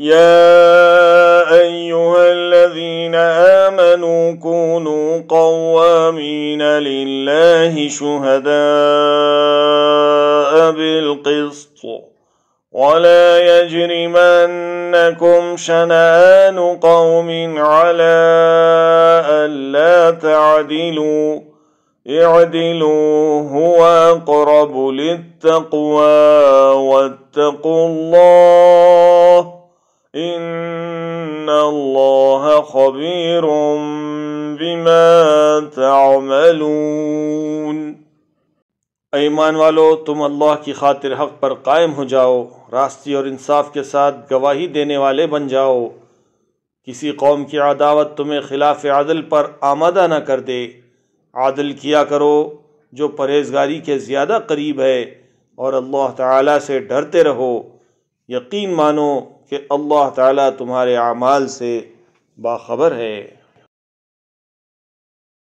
يا أيها الذين آمنوا كونوا قوامين لله شهداء بالقسط ولا يجرمنكم شنآن قوم على ألا تعدلوا اعدلوا هو أقرب للتقوى واتقوا الله الله خبير بما تعملون ایمان والو تم اللہ کی خاطر حق پر قائم ہو جاؤ راستی اور انصاف کے ساتھ گواہی دینے والے بن جاؤ کسی قوم کی عداوت تمہیں خلاف عادل پر آمادہ نہ کر دے عادل کیا کرو جو پرہیزگاری کے زیادہ قریب ہے اور اللہ تعالیٰ سے ڈرتے رہو یقین مانو کہ اللہ تعالیٰ تمہارے اعمال سے باخبر ہے